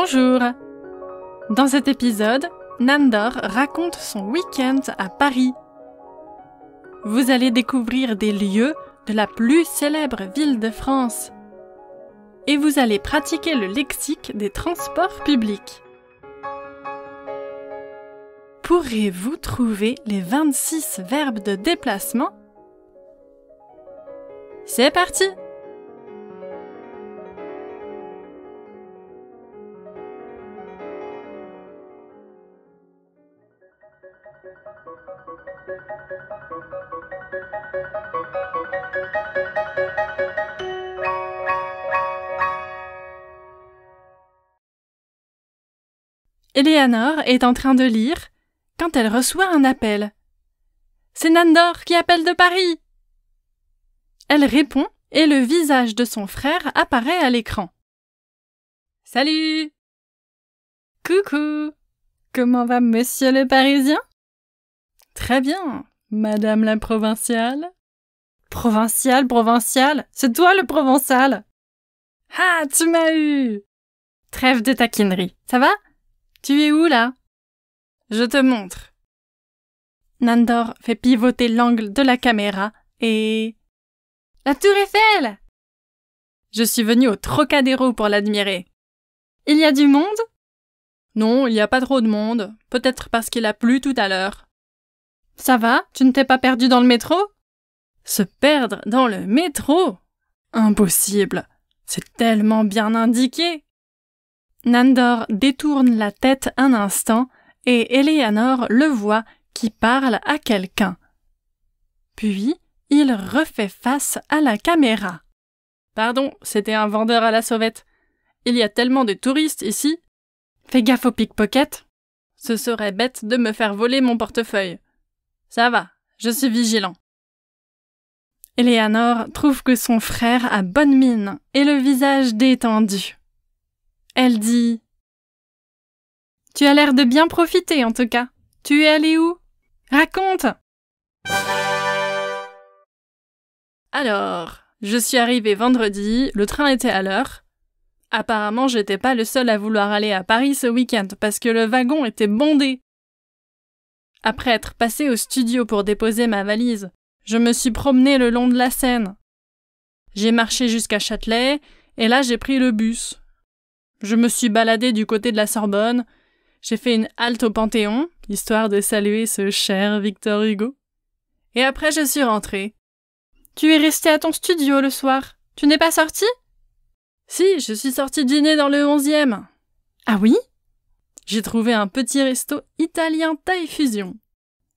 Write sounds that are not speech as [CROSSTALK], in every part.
Bonjour Dans cet épisode, Nandor raconte son week-end à Paris. Vous allez découvrir des lieux de la plus célèbre ville de France. Et vous allez pratiquer le lexique des transports publics. Pourrez-vous trouver les 26 verbes de déplacement C'est parti Eleanor est en train de lire quand elle reçoit un appel. C'est Nandor qui appelle de Paris. Elle répond et le visage de son frère apparaît à l'écran. Salut. Coucou. Comment va monsieur le Parisien? Très bien, Madame la provinciale. Provinciale, provinciale, c'est toi le provençal. Ah, tu m'as eu. Trêve de taquinerie. Ça va Tu es où là Je te montre. Nandor fait pivoter l'angle de la caméra et... La tour Eiffel Je suis venu au Trocadéro pour l'admirer. Il y a du monde Non, il n'y a pas trop de monde, peut-être parce qu'il a plu tout à l'heure. Ça va Tu ne t'es pas perdu dans le métro Se perdre dans le métro Impossible. C'est tellement bien indiqué. Nandor détourne la tête un instant et Eleanor le voit qui parle à quelqu'un. Puis il refait face à la caméra. Pardon, c'était un vendeur à la sauvette. Il y a tellement de touristes ici. Fais gaffe au pickpocket. Ce serait bête de me faire voler mon portefeuille. Ça va, je suis vigilant. Eleanor trouve que son frère a bonne mine et le visage détendu. Elle dit Tu as l'air de bien profiter en tout cas. Tu es allé où Raconte Alors, je suis arrivée vendredi, le train était à l'heure. Apparemment, j'étais pas le seul à vouloir aller à Paris ce week-end parce que le wagon était bondé. Après être passé au studio pour déposer ma valise, je me suis promené le long de la Seine. J'ai marché jusqu'à Châtelet, et là j'ai pris le bus. Je me suis baladé du côté de la Sorbonne, j'ai fait une halte au Panthéon, histoire de saluer ce cher Victor Hugo. Et après je suis rentré. Tu es resté à ton studio le soir. Tu n'es pas sorti Si, je suis sorti dîner dans le onzième. Ah oui j'ai trouvé un petit resto italien taille fusion.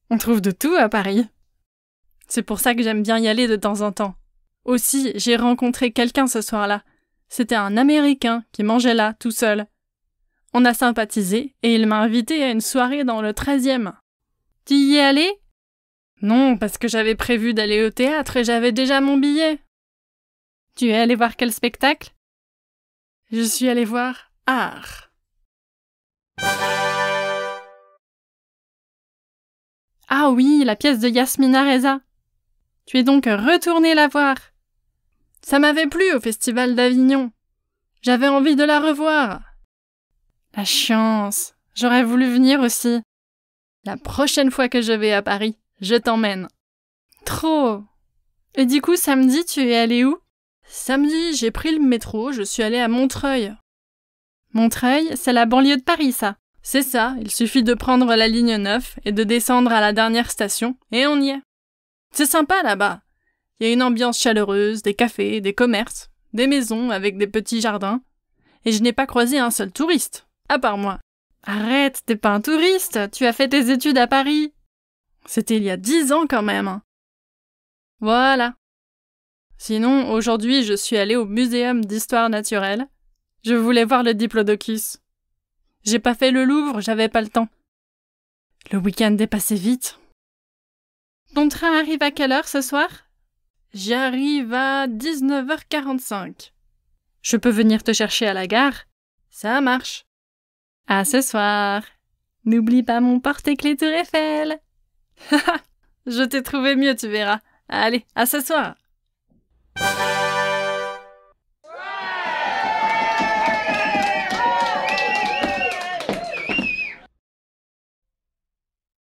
On trouve de tout à Paris. C'est pour ça que j'aime bien y aller de temps en temps. Aussi, j'ai rencontré quelqu'un ce soir-là. C'était un Américain qui mangeait là, tout seul. On a sympathisé et il m'a invité à une soirée dans le 13e. Tu y es allé Non, parce que j'avais prévu d'aller au théâtre et j'avais déjà mon billet. Tu es allé voir quel spectacle Je suis allé voir Art. Ah oui, la pièce de Yasmina Reza. Tu es donc retournée la voir. Ça m'avait plu au festival d'Avignon. J'avais envie de la revoir. La chance. J'aurais voulu venir aussi. La prochaine fois que je vais à Paris, je t'emmène. Trop. Et du coup, samedi, tu es allée où Samedi, j'ai pris le métro, je suis allée à Montreuil, Montreuil, c'est la banlieue de Paris, ça. C'est ça, il suffit de prendre la ligne 9 et de descendre à la dernière station, et on y est. C'est sympa là-bas. Il y a une ambiance chaleureuse, des cafés, des commerces, des maisons avec des petits jardins. Et je n'ai pas croisé un seul touriste, à part moi. Arrête, t'es pas un touriste, tu as fait tes études à Paris. C'était il y a dix ans quand même. Hein. Voilà. Sinon, aujourd'hui, je suis allée au Muséum d'histoire naturelle je voulais voir le diplodocus. J'ai pas fait le Louvre, j'avais pas le temps. Le week-end est passé vite. Ton train arrive à quelle heure ce soir J'arrive à 19h45. Je peux venir te chercher à la gare Ça marche. À ce soir. N'oublie pas mon porte-clés Tour Eiffel. [LAUGHS] Je t'ai trouvé mieux, tu verras. Allez, à ce soir.